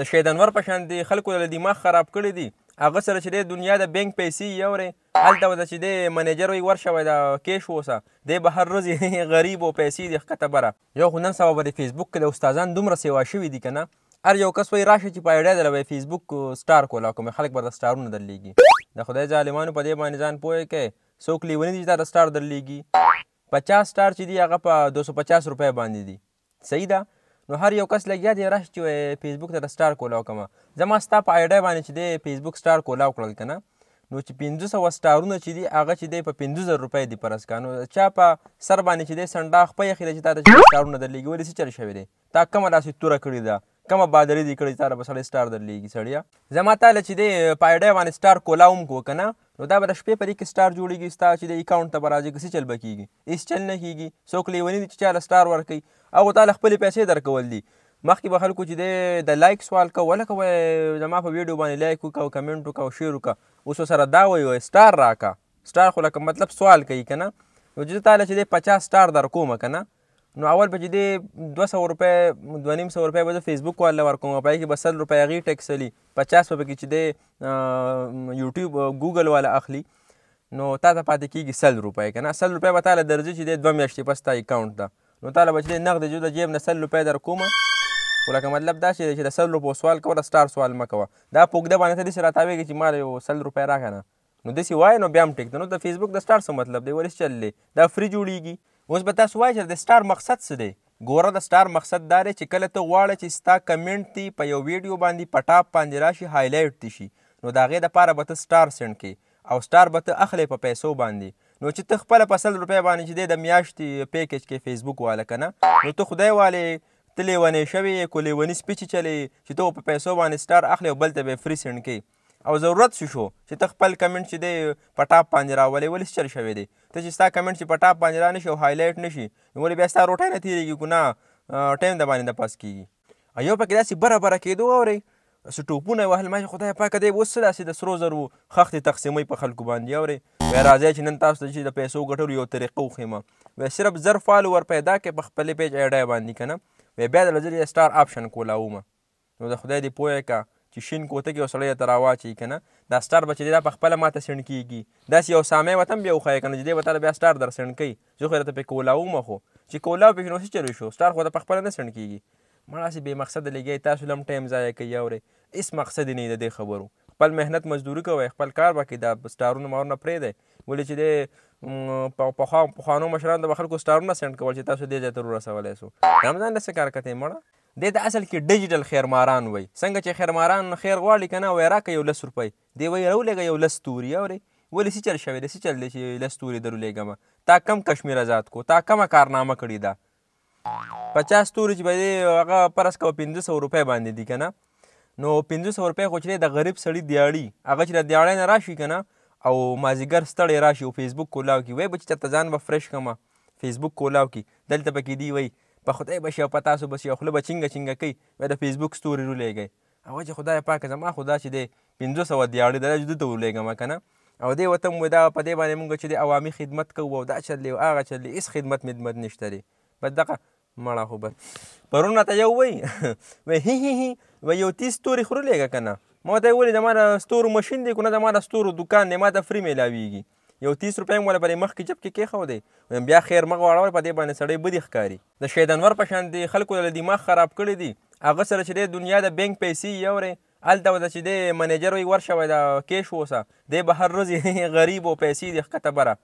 د شهید انور په شان دي خلکو له دماغ خراب کړی دي هغه سره چې دی دنیا د بینک پیسې یوري هلته به چې دی منیجر وي ورشه د کیش اوسه دی به هر ورځ غریب او پیسې دي ښکته بره یو خو نن سبا به د فیسبوک کې د استادان دومره سیوا شوي دي که نه هر یو کس وایي راشه چې په ایډیا دله به فیسبوک سټار کولا کوم خلک به د سټارونه درلیږي د خدای ظالمانو په دې باندې ځان پوه کړئ څوک لیونی دي چې دا د سټار درلیږي پچاس سټار چې دی هغه په دو سو پچاس روپۍ باندې دي صحیح ده نو هر یو کس لګیا دی راش چې فیسبوک ته سٹار کولاو کما زما ستا په آیډیا باندې چې دی فیسبوک سٹار کولاو کړل کنه نو چې 1500 سٹارونه چې دی هغه چې دی په 1500 روپۍ دی پرس کانو چا په سر باندې چې دی سنډاخ په یخې چې تا ته سٹارونه درلګي ولې چې چل شوی دی تا کومه لاسې توره کړی ده کومه بادرې دې کړې تا به سړی سټار درلیږي سړیه زما تا له چې دی پایډی باندې سټار کولا هم کو که نه نو دا به د شپې په دې کې سټار جوړېږي ستا چې د اکاونټ ته به راځي که چل به کېږي هېڅ چل نه کېږي څوک لیوني دي چې چا له سټار ورکوي هغو تا له خپلې پیسې درکول دي مخکې به خلکو چې دی د لایک سوال کو ولکه وایه زما په ویډیو باندې لایک وکړه او کمنټ وکړه او شیر وکړه اوس سره دا وایي وایه سټار راکړه سټار خو لکه مطلب سوال کوي که نه نو چې تا له چې دی پچاس سټار درکومه که نه نو اول به چې دی دوه سوه روپۍ دوه نیم سوه روپۍ به زه فیسبوک والا ورکوم او پای کې به سل روپۍ هغې ټیکس سلي پچاس به پکې چې دی یوټیوب ګوګل والا اخلي نو تا ته پاتې کېږي سل روپۍ که نه سل روپۍ به تا له درځي چې دی دوه میاشتې پس تا اکاونټ ته نو تا له به چې دی نغدې جو د جیب نه سل روپۍ در کومه خو لکه مطلب دا چې چې د سل روپو سوال کوه د سټار سوال مه کوه دا په اوږده باندې ته داسې راتاویږي چې ما له یو سل روپۍ راکړه نو داسې وایه نو بیا هم ټیک ده نو د فیسبوک د سټار څه مطلب دی ولې چل دی دا فری جوړېږي اوس به تاسو وایئ چې د سټار مقصد څه دی ګوره د سټار مقصد دا دی چې کله ته غواړې چې ستا کمنټ دی په یو ویډیو باندې په ټاپ باندې راشي هایلایټ دی شي نو د هغې دپاره به ته سټار سینډ کړي او سټار به ته اخلی په پیسو باندې نو چې ته خپله په سل روپۍ باندې چې دی د میاشتې پیکج کې فیسبوک واله که نه نو ته خدای والې ته لیونی شوې یې کو لیوني سپیچې چلې چې ته په پیسو باندې سټار اخلی او بل ته به یې فري سینډ کوي او ضرورت شو چې ته خپل کمنټ چې دی په ټاپ باندې راولې ولې چل شوی دی ته چې ستا کمنټ چې په ټاپ باندې را نشي او هایلایټ نشي ولې بیا ستا روټۍ نه تېرېږي ګو نه ټایم د باندې د پاس کېږي یو پکې داسې بره بره کېدو اورئ څه ټوپونه یې وهل ما چې خدای پاکه دی اوس څه داسې د سرو زرو خښتې تقسیموي په خلکو باندې اورئ وایي راځئ چې نن تاسو ته چې د پیسو ګټلو یو طریقه وښیمه وایي صرف زر فالوور پیدا کړئ په خپلې پیج ایډای باندې که نه وایي بیا د لزر یې سټار آپشن کولاومه نو د خدای دې پوهه که چې شین کوته کې یو سړی ته راواچوي که نه دا سټار به چې دی دا په خپله ماته سیڼ کېږي داسې یو سامی وتم بیا وښایه که نه چې دی به تا بیا سټار در سیڼ کوي زه خو درته پرې کولاومه خو چې کولاو پکې نو څه چلو شو سټار خو ته په خپله نه سیڼ کېږي مړه هسې بې مقصده لګیا تاسو لم ټایم ضایع کوي اورې هېڅ مقصد یې نه د دې خبرو خپل مهنت مزدوري کوئ خپل کار باکې دا سټارونه مارونه پرېږدئ ولې چې دی پخوا پخوانو مشرانو د به خلکو سټارونه سینډ کول چې تاسو دې ځای ته رورسولی سو دا هم ځان داسې کار کتئ مړه دې ته اصل کې ډیجیټل خیرماران وای څنګه چې خیرماران خیر غواړي کنه وای راکه یو لس روپۍ دی وای راولېږه یو لس توري اورې ولې څه چل شوی دی څه چل دی چې لس توري درولېږم تا کم کشمیر آزاد کو تا کمه کارنامه کړې ده پچاس توري چې به دې هغه پرس کوه پنځه سوه روپۍ باندې دي که نه نو پنځه سوه روپۍ خو چې د غریب سړي دیاړي هغه چې د دیاړۍ نه راشي که نه او مازیګر ستړی راشي او فیسبوک کولاو کې وای به چې چېرته ځان به فریش کړم فیسبوک کولاو کې دلته پکې دی وای په خدای به شي او په تاسو به شي او خوله به چینګه چینګه کوي بیا د فیسبوک ستوري رولیږئ او چې خدای پاکه زما خو دا چې دی پنځه سوه دیاړې ده چې دته ورلیږمه که نه او دې وته مو دا په دې باندې موږ چې د عوامي خدمت کوو او دا چلې او هغه چلې هېڅ خدمت مدمت نشته دی بس دغه مړه خو بس پرون راته یو وایي وایي هی هی هی وایي یو تیز ستوري خورلېږه که نه ما ته یې ولې زما د ستورو مشین دی که نه زما د ستورو دوکان دی ما ته فري میلاویږي یو تیس روپۍ مې ولا په مخکې جب کې کېښودی ویم بیا خیر مه غواړوله په دې باندې سړی بدې ښکاري د شهید انور په شان د خلکو له دماغ خراب کړي دي هغه سره چې دی دنیا د بینک پیسې یورې هلته به چې دی منیجر وي ورشه وی د کیش اوسه دی به هر ورځ غریب او پیسې دي ښکته بره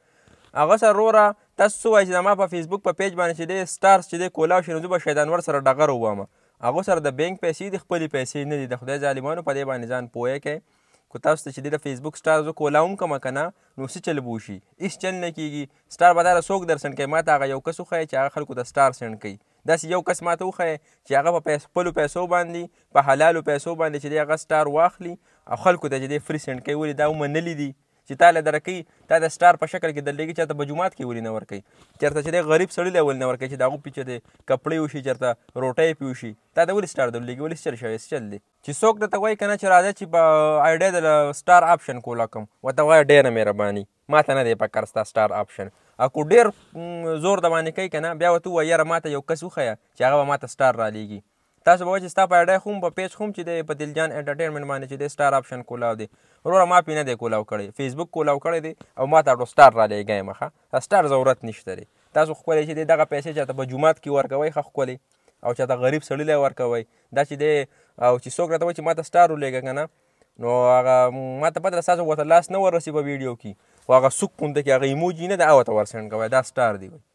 هغه سره وروره تاسو څه وایي چې زما په فیسبوک په پیج باندې چې دی سټارس چې دی کولاو شي نو زه به شهید انور سره ډغر ووامه هغه سره د بینک پیسې دي خپلې پیسې نه دي د خدای ظالمانو په دې باندې ځان پوهه کوي کو تاسو ته چې دی د فیسبوک سټار زه کولا هم کومه که نه نو څه چل به وشي هېڅ چل نه کېږي سټار به داره څوک در سنډ کوي ما ته هغه یو کس وښایي چې هغه خلکو ته سټار سنډ کوي داسې یو کس ما ته وښایي چې هغه په خپلو پیسو باندې په حلالو پیسو باندې چې دی هغه سټار واخلي او خلکو ته چې دی فری سنډ کوي ولې دا ومنلي دي چې تا له درکوي تا د سټار په شکل کې درلیږي چېرته په جومات کې ولې نه ورکوي چېرته چې دی غریب سړی دی ولې نه ورکوي چې د هغو پیچې دی کپړې وشي چېرته روټۍ پې وشي تا ته ولې سټار درلیږي ولې چل شوی چل دی چې څوک درته وایي که نه چې راځه چې په ایډیا د سټار آپشن کولا کم ورته وایه ډېره مهرباني ما ته نه دی په کار ستا سټار آپشن اکو ډېر زور د باندې کوي که نه بیا ورته ووایه یاره ما ته یو کس وښیه چې هغه به ما ته سټار رالیږي تاسو به چې ستا په اډای خوم په پیج خوم چې دی په دلجان انټرټینمنټ باندې چې دی سټار آپشن کولاو دی وروره ما پې نه دی کولاو کړی فیسبوک کولاو کړی دی او ما ته سټار را لېږی یم ښه سټار ضرورت نشته دی تاسو ښکلی چې دی دغه پیسې چاته په جومات کې ورکوئ ښه ښکلی او چاته غریب سړی لی ورکوئ دا چې دی او چې څوک راته وایي چې ما ته سټار ولېږه که نه نو هغه ما ته پته ده ستاسو ورته لاس نه ورسي په ویډیو کې خو هغه سوک غوندې کې هغه ایموجي نه ده هغه ورته ورسنډ کوئ دا سټار دی وایي